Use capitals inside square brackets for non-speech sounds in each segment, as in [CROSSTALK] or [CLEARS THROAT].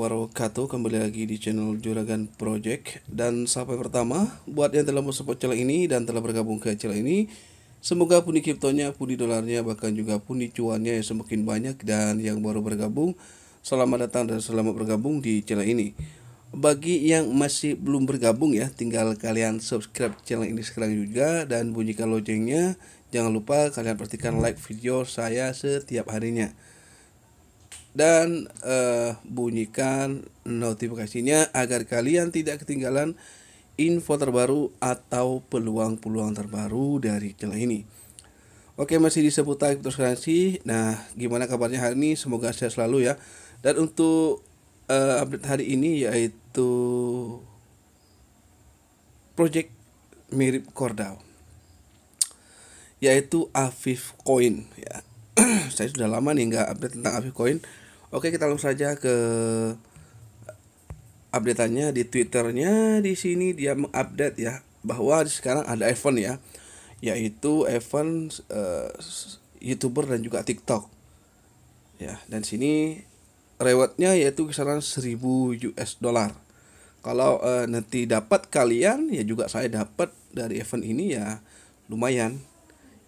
wabarakatuh Kembali lagi di channel Juragan Project Dan sampai pertama Buat yang telah support channel ini Dan telah bergabung ke channel ini Semoga pundi kriptonya, pundi dolarnya Bahkan juga pundi cuannya yang semakin banyak Dan yang baru bergabung Selamat datang dan selamat bergabung di channel ini Bagi yang masih belum bergabung ya Tinggal kalian subscribe channel ini sekarang juga Dan bunyikan loncengnya Jangan lupa kalian pastikan like video saya setiap harinya dan uh, bunyikan notifikasinya agar kalian tidak ketinggalan info terbaru atau peluang-peluang terbaru dari channel ini. Oke, masih di seputar cryptocurrency. Nah, gimana kabarnya hari ini? Semoga sehat selalu ya. Dan untuk uh, update hari ini yaitu project mirip Cordao yaitu Afif Coin ya saya sudah lama nih nggak update tentang api Coin. Oke, kita langsung saja ke updateannya di Twitternya. Di sini dia mengupdate ya bahwa sekarang ada event ya, yaitu event uh, YouTuber dan juga TikTok. Ya, dan sini rewardnya yaitu kisaran 1000 US dollar. Kalau uh, nanti dapat kalian ya juga saya dapat dari event ini ya lumayan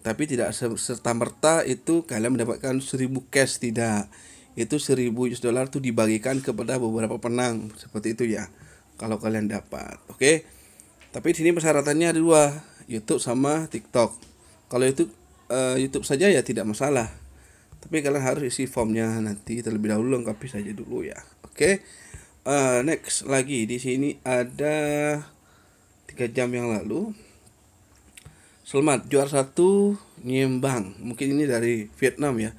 tapi tidak serta merta itu kalian mendapatkan 1000 cash tidak itu 1000 US dollar itu dibagikan kepada beberapa penang seperti itu ya kalau kalian dapat oke okay? tapi di sini persyaratannya ada dua YouTube sama TikTok kalau YouTube uh, YouTube saja ya tidak masalah tapi kalian harus isi formnya nanti terlebih dahulu lengkapi saja dulu ya oke okay? uh, eh, next lagi di sini ada tiga jam yang lalu Selamat juara satu Nyembang. Mungkin ini dari Vietnam ya.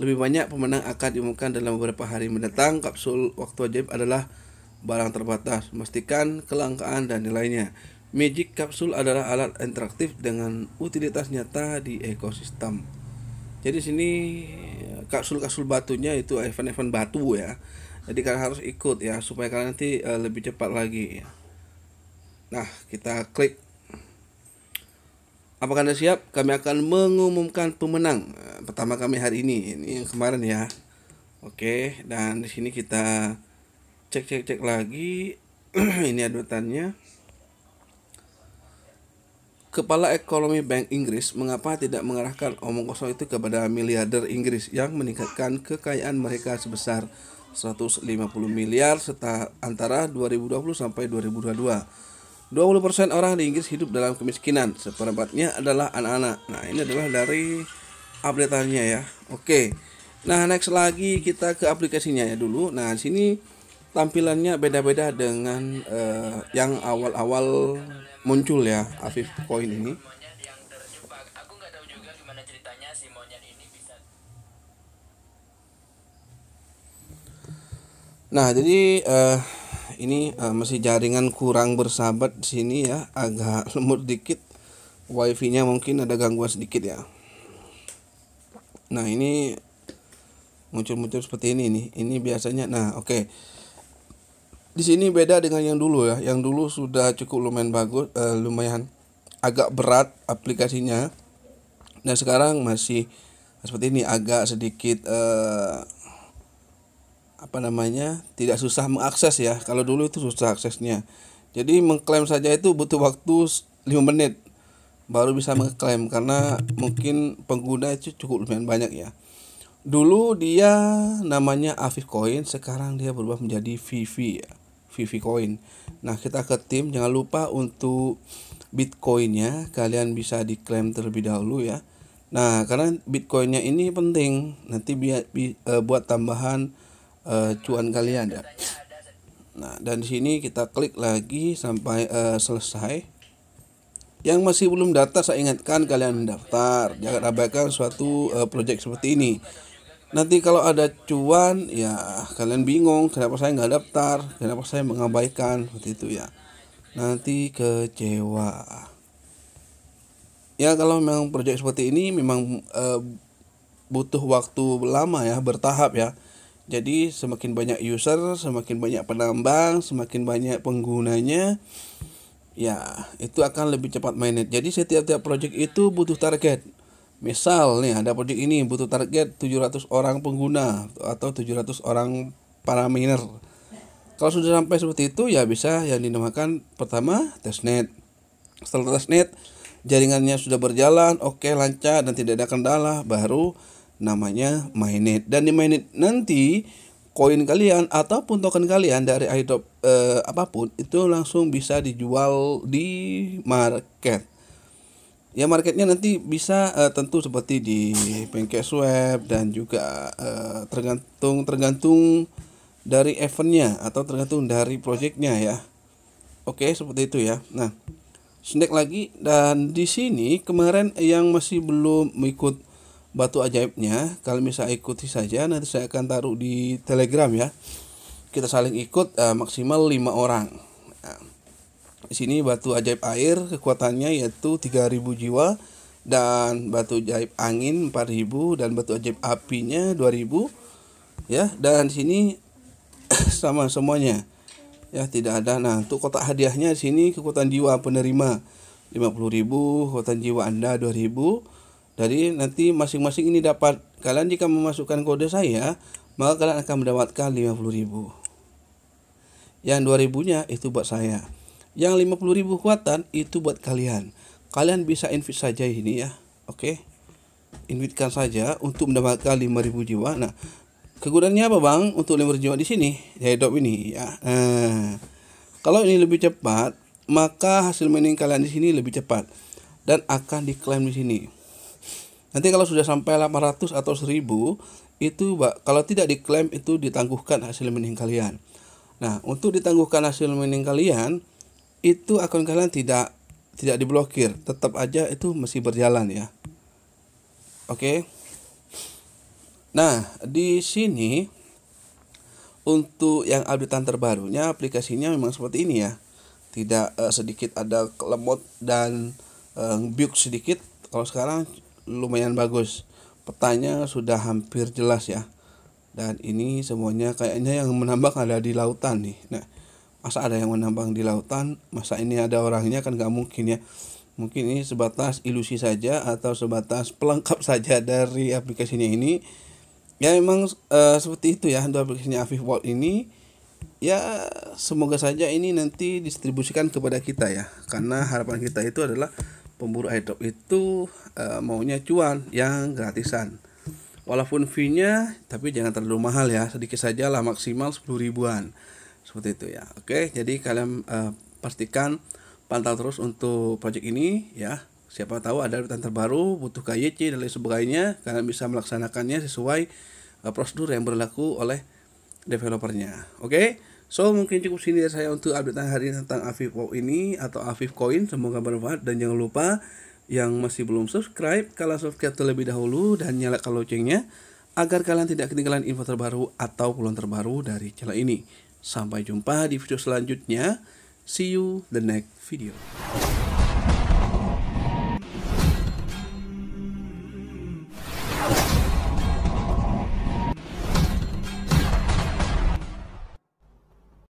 Lebih banyak pemenang akan diumumkan dalam beberapa hari mendatang. Kapsul waktu ajaib adalah barang terbatas. Memastikan kelangkaan dan nilainya. Magic Kapsul adalah alat interaktif dengan utilitas nyata di ekosistem. Jadi sini kapsul-kapsul batunya itu event-event batu ya. Jadi kalian harus ikut ya supaya kalian nanti eh, lebih cepat lagi Nah, kita klik Apakah Anda siap? Kami akan mengumumkan pemenang eh, pertama kami hari ini. Ini yang kemarin ya. Oke, dan di sini kita cek cek cek lagi. [CLEARS THROAT] ini adutannya. Kepala Ekonomi Bank Inggris mengapa tidak mengarahkan omong kosong itu kepada miliarder Inggris yang meningkatkan kekayaan mereka sebesar 150 miliar serta antara 2020 sampai 2022. 20% orang di Inggris hidup dalam kemiskinan, seperempatnya adalah anak-anak. Nah, ini adalah dari update-annya ya. Oke. Nah, next lagi kita ke aplikasinya ya dulu. Nah, sini tampilannya beda-beda dengan uh, yang awal-awal muncul ya Afif Coin ini. Nah, jadi uh, ini uh, masih jaringan kurang bersahabat di sini ya agak [LAUGHS] lembut dikit wifi nya mungkin ada gangguan sedikit ya nah ini muncul-muncul seperti ini nih ini biasanya nah oke okay. di sini beda dengan yang dulu ya yang dulu sudah cukup lumayan bagus uh, lumayan agak berat aplikasinya nah sekarang masih seperti ini agak sedikit uh, apa namanya tidak susah mengakses ya kalau dulu itu susah aksesnya jadi mengklaim saja itu butuh waktu 5 menit baru bisa mengklaim karena mungkin pengguna itu cukup lumayan banyak ya dulu dia namanya Afif Coin sekarang dia berubah menjadi Vivi ya Vivi Coin nah kita ke tim jangan lupa untuk Bitcoinnya kalian bisa diklaim terlebih dahulu ya nah karena Bitcoinnya ini penting nanti biar bi, e, buat tambahan uh, cuan kalian ya nah dan di sini kita klik lagi sampai uh, selesai yang masih belum data saya ingatkan kalian mendaftar jangan abaikan suatu uh, project seperti ini nanti kalau ada cuan ya kalian bingung kenapa saya nggak daftar kenapa saya mengabaikan seperti itu ya nanti kecewa ya kalau memang project seperti ini memang uh, butuh waktu lama ya bertahap ya jadi semakin banyak user, semakin banyak penambang, semakin banyak penggunanya, ya itu akan lebih cepat mainnet. Jadi setiap-tiap project itu butuh target. Misal nih ada project ini butuh target 700 orang pengguna atau 700 orang para miner. Kalau sudah sampai seperti itu ya bisa yang dinamakan pertama testnet. Setelah testnet jaringannya sudah berjalan, oke okay, lancar dan tidak ada kendala, baru namanya mainnet dan di mainnet nanti koin kalian ataupun token kalian dari airdrop eh, apapun itu langsung bisa dijual di market ya marketnya nanti bisa eh, tentu seperti di Pancake Swap dan juga eh, tergantung tergantung dari eventnya atau tergantung dari projectnya ya oke seperti itu ya nah snack lagi dan di sini kemarin yang masih belum ikut batu ajaibnya kalau misalnya ikuti saja nanti saya akan taruh di telegram ya kita saling ikut uh, maksimal 5 orang nah, di sini batu ajaib air kekuatannya yaitu 3000 jiwa dan batu ajaib angin 4000 dan batu ajaib apinya 2000 ya dan di sini [COUGHS] sama semuanya ya tidak ada nah untuk kotak hadiahnya di sini kekuatan jiwa penerima 50.000 kekuatan jiwa Anda 2000 jadi nanti masing-masing ini dapat kalian jika memasukkan kode saya, maka kalian akan mendapatkan 50.000. Yang 2000-nya itu buat saya. Yang 50.000 kuatan itu buat kalian. Kalian bisa invite saja ini ya. Oke. Invitekan saja untuk mendapatkan 5.000 jiwa. Nah, kegunaannya apa, Bang? Untuk 5.000 jiwa di sini, ya hidup ini ya. Nah, kalau ini lebih cepat, maka hasil mining kalian di sini lebih cepat dan akan diklaim di sini. Nanti kalau sudah sampai 800 atau 1000 itu kalau tidak diklaim itu ditangguhkan hasil mining kalian. Nah, untuk ditangguhkan hasil mining kalian itu akun kalian tidak tidak diblokir, tetap aja itu masih berjalan ya. Oke. Okay. Nah, di sini untuk yang updatean terbarunya aplikasinya memang seperti ini ya. Tidak eh, sedikit ada lemot dan eh, sedikit kalau sekarang lumayan bagus petanya sudah hampir jelas ya dan ini semuanya kayaknya yang menambang ada di lautan nih nah masa ada yang menambang di lautan masa ini ada orangnya kan nggak mungkin ya mungkin ini sebatas ilusi saja atau sebatas pelengkap [LAUGHS] saja dari aplikasinya ini ya memang e, seperti itu ya untuk aplikasinya Afif Vault ini ya semoga saja ini nanti distribusikan kepada kita ya karena harapan kita itu adalah pemburu airdrop itu e, maunya cuan yang gratisan walaupun fee-nya tapi jangan terlalu mahal ya sedikit saja lah maksimal 10 ribuan seperti itu ya oke jadi kalian e, pastikan pantau terus untuk project ini ya siapa tahu ada rutan terbaru butuh KYC dan lain sebagainya kalian bisa melaksanakannya sesuai e, prosedur yang berlaku oleh developernya oke So mungkin cukup sini dari ya saya untuk update hari ini tentang Afif Wow ini atau Afif Coin. Semoga bermanfaat dan jangan lupa yang masih belum subscribe kalau subscribe terlebih dahulu dan nyalakan loncengnya agar kalian tidak ketinggalan info terbaru atau peluang terbaru dari channel ini. Sampai jumpa di video selanjutnya. See you the next video.